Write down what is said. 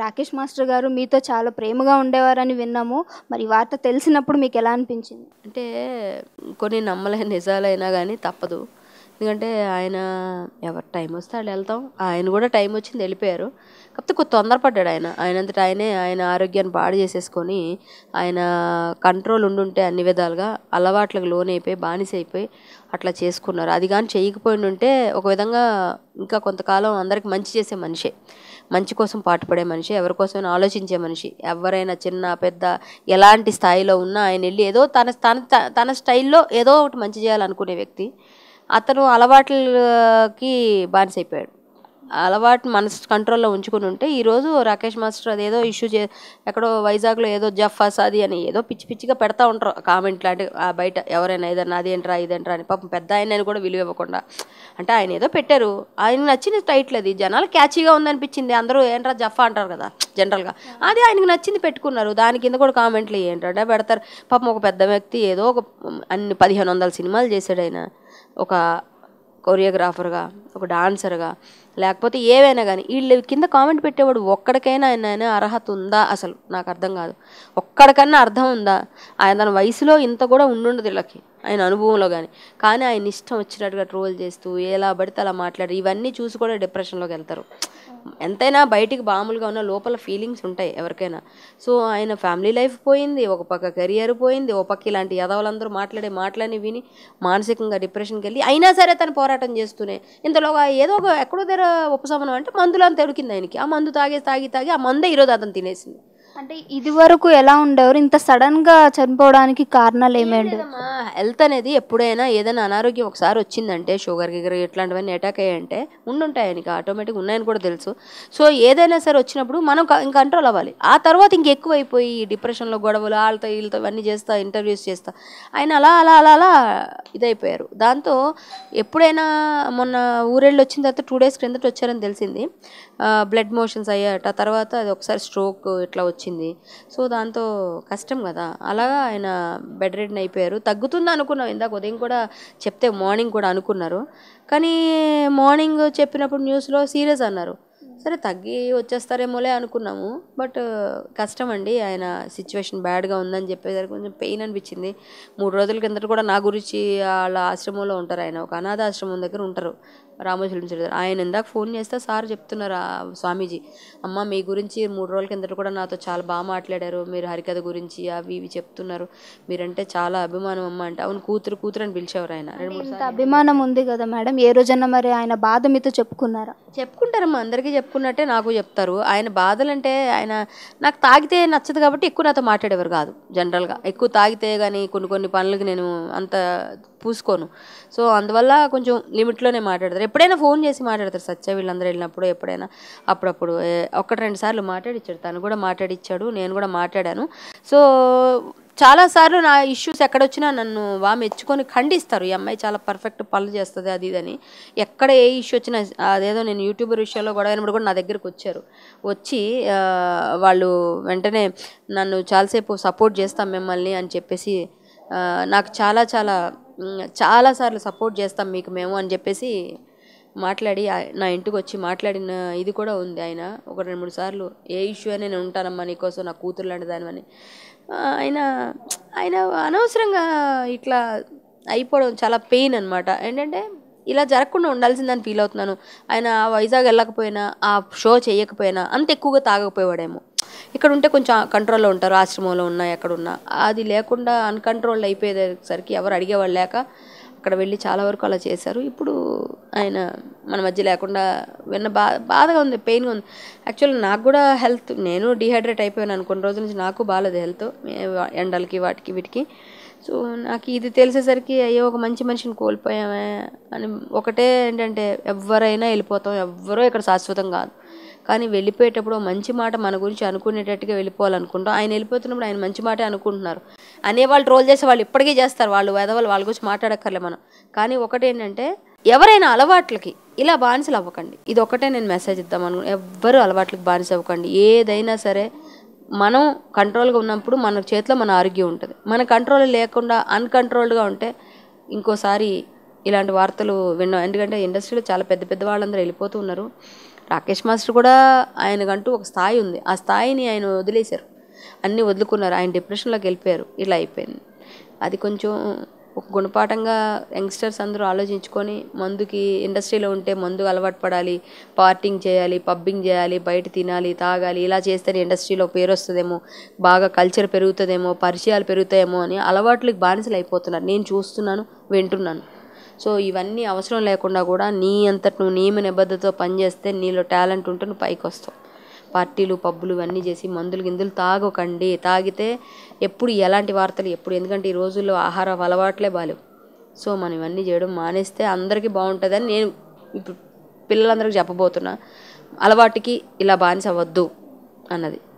Rakesh master గారు మీతో చాలా ప్రేమగా ఉండేవారని విన్నాము మరి వార్త తెలిసినప్పుడు మీకు ఎలా అనిపించింది అంటే కొన్ని నమ్మలే నిజాలైనా కానీ తప్పదు ఎందుకంటే ఆయన ఎవరు టైం వస్తే వాళ్ళు వెళ్తాం ఆయన కూడా టైం వచ్చింది వెళ్ళిపోయారు కాకపోతే కొద్ది తొందరపడ్డాడు ఆయన ఆయనంతటా ఆయనే ఆయన ఆరోగ్యాన్ని పాడు చేసేసుకొని ఆయన కంట్రోల్ ఉండుంటే అన్ని విధాలుగా అలవాట్లకు లోనైపోయి బానిస అయిపోయి అట్లా చేసుకున్నారు అది కానీ చేయకపోయి ఉంటే ఒక విధంగా ఇంకా కొంతకాలం అందరికి మంచి చేసే మనిషే మంచి కోసం పాటుపడే మనిషి ఎవరి కోసమైనా ఆలోచించే మనిషి ఎవరైనా చిన్న పెద్ద ఎలాంటి స్థాయిలో ఉన్నా ఆయన వెళ్ళి ఏదో తన తన తన స్టైల్లో ఏదో ఒకటి మంచి చేయాలనుకునే వ్యక్తి అతను అలవాట్లకి బానిసైపోయాడు అలవాటు మనసు కంట్రోల్లో ఉంచుకుని ఉంటే ఈరోజు రాకేష్ మాస్టర్ అది ఏదో ఇష్యూ చే ఎక్కడో వైజాగ్లో ఏదో జఫాస్ అది అని ఏదో పిచ్చి పిచ్చిగా పెడతా ఉంటారు కామెంట్ లాంటి బయట ఎవరైనా ఏదన్నా ఏంట్రా ఇదేంట్రా అని పాపం పెద్ద ఆయన అని కూడా విలువ ఇవ్వకుండా అంటే ఆయన ఏదో పెట్టారు ఆయన నచ్చిన టైటిల్ అది జనాలు క్యాచీగా ఉందనిపించింది అందరూ ఏంట్రా జఫా అంటారు కదా జనరల్గా అది ఆయనకి నచ్చింది పెట్టుకున్నారు దాని కింద కూడా కామెంట్లు ఏంటంటే పెడతారు పాపం ఒక పెద్ద వ్యక్తి ఏదో ఒక అన్ని పదిహేను వందల సినిమాలు చేశాడు ఆయన ఒక కొరియోగ్రాఫర్గా ఒక డాన్సర్గా లేకపోతే ఏవైనా కానీ వీళ్ళు కింద కామెంట్ పెట్టేవాడు ఒక్కడికైనా ఆయన అర్హత ఉందా అసలు నాకు అర్థం కాదు ఒక్కడికన్నా అర్థం ఉందా ఆయన తన వయసులో ఇంత కూడా ఉండుండదు వీళ్ళకి ఆయన అనుభవంలో కానీ కానీ ఆయన ఇష్టం వచ్చినట్టుగా ట్రోల్ చేస్తూ ఎలా పడితే అలా మాట్లాడు ఇవన్నీ చూసి కూడా డిప్రెషన్లోకి వెళ్తారు ఎంతైనా బయటికి బాములుగా ఉన్న లోపల ఫీలింగ్స్ ఉంటాయి ఎవరికైనా సో ఆయన ఫ్యామిలీ లైఫ్ పోయింది ఒక పక్క కెరియర్ పోయింది ఒక పక్క ఇలాంటి యదవలందరూ మాట్లాడే మాటలని విని మానసికంగా డిప్రెషన్కి వెళ్ళి అయినా సరే తను పోరాటం చేస్తూనే ఇంతలోగా ఏదో ఒక ఎక్కడో దగ్గర ఉపశమనం అంటే అంత ఎడికింది ఆయనకి ఆ మందు తాగేసి తాగి తాగి ఆ మందే ఈరోజు అతను తినేసింది అంటే ఇది వరకు ఎలా ఉండేవారు ఇంత సడన్గా చనిపోవడానికి కారణాలు ఏమేంటి హెల్త్ అనేది ఎప్పుడైనా ఏదైనా అనారోగ్యం ఒకసారి వచ్చిందంటే షుగర్ గిగర్ ఇట్లాంటివన్నీ అటాక్ అయ్యాయంటే ఉండుంటాయి ఆయనకి ఆటోమేటిక్ ఉన్నాయని కూడా తెలుసు సో ఏదైనా సరే వచ్చినప్పుడు మనం ఇంకా కంట్రోల్ అవ్వాలి ఆ తర్వాత ఇంక ఎక్కువైపోయి డిప్రెషన్లో గొడవలు వాళ్ళతో వీళ్ళతో ఇవన్నీ చేస్తా ఇంటర్వ్యూస్ చేస్తా ఆయన అలా అలా అలా అలా ఇదైపోయారు దాంతో ఎప్పుడైనా మొన్న ఊరేళ్ళు వచ్చిన తర్వాత టూ డేస్ క్రిందట వచ్చారని తెలిసింది బ్లడ్ మోషన్స్ అయ్యాట తర్వాత అది ఒకసారి స్ట్రోక్ ఇట్లా వచ్చింది వచ్చింది సో దాంతో కష్టం కదా అలాగా ఆయన బెడ్ రెడ్ అయిపోయారు తగ్గుతుంది అనుకున్నాం ఇందాక ఉదయం కూడా చెప్తే మార్నింగ్ కూడా అనుకున్నారు కానీ మార్నింగ్ చెప్పినప్పుడు న్యూస్లో సీరియస్ అన్నారు సరే తగ్గి వచ్చేస్తారేమోలే అనుకున్నాము బట్ కష్టం అండి ఆయన సిచ్యువేషన్ బ్యాడ్గా ఉందని చెప్పేసరికి కొంచెం పెయిన్ అనిపించింది మూడు రోజుల కిందట కూడా నా గురించి వాళ్ళ ఆశ్రమంలో ఉంటారు ఆయన ఒక అనాథ ఆశ్రమం దగ్గర ఉంటారు రామోజీ ఫిల్మ్ ఆయన ఇందాక ఫోన్ చేస్తే సార్ చెప్తున్నారు స్వామీజీ అమ్మ మీ గురించి మూడు రోజుల కిందట కూడా నాతో చాలా బాగా మాట్లాడారు మీరు హరికథ గురించి అవి ఇవి చెప్తున్నారు మీరంటే చాలా అభిమానం అమ్మ అంటే అవును కూతురు కూతురు అని పిలిచేవారు ఆయన అభిమానం ఉంది కదా మేడం ఏ రోజన్నా మరి ఆయన బాధ మీతో చెప్పుకున్నారా చెప్పుకుంటారమ్మా అందరికీ చెప్పుకున్నట్టే నాకు చెప్తారు ఆయన బాధలు అంటే ఆయన నాకు తాగితే నచ్చదు కాబట్టి ఎక్కువ నాతో మాట్లాడేవారు కాదు జనరల్గా ఎక్కువ తాగితే కానీ కొన్ని కొన్ని పనులకి నేను అంత పూసుకోను సో అందువల్ల కొంచెం లిమిట్లోనే మాట్లాడతారు ఎప్పుడైనా ఫోన్ చేసి మాట్లాడతారు సత్య వీళ్ళందరూ వెళ్ళినప్పుడు ఎప్పుడైనా అప్పుడప్పుడు ఒకటి రెండు సార్లు మాట్లాడిచ్చాడు తను కూడా మాట్లాడిచ్చాడు నేను కూడా మాట్లాడాను సో చాలాసార్లు నా ఇష్యూస్ ఎక్కడొచ్చినా నన్ను వా మెచ్చుకొని ఖండిస్తారు ఈ అమ్మాయి చాలా పర్ఫెక్ట్ పనులు చేస్తుంది అది ఇదని ఎక్కడ ఏ ఇష్యూ వచ్చినా అదేదో నేను యూట్యూబర్ విషయంలో గొడవ అయినప్పుడు కూడా నా దగ్గరకు వచ్చారు వచ్చి వాళ్ళు వెంటనే నన్ను చాలాసేపు సపోర్ట్ చేస్తాం మిమ్మల్ని అని చెప్పేసి నాకు చాలా చాలా చాలాసార్లు సపోర్ట్ చేస్తాం మీకు మేము అని చెప్పేసి మాట్లాడి నా ఇంటికి వచ్చి మాట్లాడిన ఇది కూడా ఉంది ఆయన ఒక రెండు మూడు సార్లు ఏ ఇష్యూ అని నేను ఉంటానమ్మా నీకోసం నా కూతురు లాంటి దానివని ఆయన ఆయన అనవసరంగా ఇట్లా అయిపోవడం చాలా పెయిన్ అనమాట ఏంటంటే ఇలా జరగకుండా ఉండాల్సిందని ఫీల్ అవుతున్నాను ఆయన ఆ వైజాగ్ వెళ్ళకపోయినా ఆ షో చేయకపోయినా అంత ఎక్కువగా తాగకపోయేవాడేమో ఇక్కడ ఉంటే కొంచెం కంట్రోల్లో ఉంటారు ఆశ్రమంలో ఉన్నా ఎక్కడున్నా అది లేకుండా అన్కంట్రోల్ అయిపోయేసరికి ఎవరు అడిగేవాళ్ళు లేక అక్కడ వెళ్ళి చాలా వరకు అలా చేశారు ఇప్పుడు ఆయన మన మధ్య లేకుండా విన్న బా బాధగా ఉంది పెయిన్గా ఉంది యాక్చువల్లీ నాకు కూడా హెల్త్ నేను డిహైడ్రేట్ అయిపోయాను కొన్ని రోజుల నుంచి నాకు బాగాలేదు హెల్త్ ఎండలకి వాటికి వీటికి సో నాకు ఇది తెలిసేసరికి అయ్యో ఒక మంచి మనిషిని కోల్పోయామే అని ఒకటే ఏంటంటే ఎవరైనా వెళ్ళిపోతాం ఎవ్వరూ ఇక్కడ శాశ్వతం కాదు కానీ వెళ్ళిపోయేటప్పుడు మంచి మాట మన గురించి అనుకునేటట్టుగా వెళ్ళిపోవాలనుకుంటాం ఆయన వెళ్ళిపోతున్నప్పుడు ఆయన మంచి మాటే అనుకుంటున్నారు అనేవాళ్ళు రోల్ చేసే వాళ్ళు ఇప్పటికీ చేస్తారు వాళ్ళు వెదవాళ్ళు వాళ్ళ గురించి మాట్లాడక్కర్లే మనం కానీ ఒకటి ఏంటంటే ఎవరైనా అలవాట్లకి ఇలా బానిసలు అవ్వకండి ఇది ఒకటే నేను మెసేజ్ ఇద్దాం అను ఎవ్వరు అలవాట్లకి బానిస అవ్వకండి ఏదైనా సరే మనం కంట్రోల్గా ఉన్నప్పుడు మన చేతిలో మన ఆరోగ్యం ఉంటుంది మన కంట్రోల్ లేకుండా అన్కంట్రోల్డ్గా ఉంటే ఇంకోసారి ఇలాంటి వార్తలు విన్నాం ఎందుకంటే ఇండస్ట్రీలో చాలా పెద్ద పెద్ద వాళ్ళందరూ వెళ్ళిపోతూ ఉన్నారు రాకేష్ మాస్టర్ కూడా ఆయనకంటూ ఒక స్థాయి ఉంది ఆ స్థాయిని ఆయన వదిలేశారు అన్నీ వదులుకున్నారు ఆయన డిప్రెషన్లోకి వెళ్ళిపోయారు ఇలా అయిపోయింది అది కొంచెం ఒక గుణపాఠంగా యంగ్స్టర్స్ అందరూ ఆలోచించుకొని మందుకి ఇండస్ట్రీలో ఉంటే మందు అలవాటు పడాలి పార్టింగ్ చేయాలి పబ్బింగ్ చేయాలి బయట తినాలి తాగాలి ఇలా చేస్తేనే ఇండస్ట్రీలో పేరు వస్తుందేమో బాగా కల్చర్ పెరుగుతుందేమో పరిచయాలు పెరుగుతాయేమో అని అలవాట్లకి బానిసలు అయిపోతున్నారు నేను చూస్తున్నాను వింటున్నాను సో ఇవన్నీ అవసరం లేకుండా కూడా నీ అంతటి నువ్వు నియమ నిబద్ధతో పనిచేస్తే నీలో టాలెంట్ ఉంటే నువ్వు పైకి వస్తావు పార్టీలు పబ్బులు అన్నీ చేసి మందులు గిందులు తాగకండి తాగితే ఎప్పుడు ఎలాంటి వార్తలు ఎప్పుడు ఎందుకంటే ఈ రోజుల్లో ఆహార అలవాట్లే బాలేవు సో మనం ఇవన్నీ చేయడం మానేస్తే అందరికీ బాగుంటుందని నేను ఇప్పుడు పిల్లలందరికీ చెప్పబోతున్నా అలవాటుకి ఇలా బానిస అవ్వద్దు అన్నది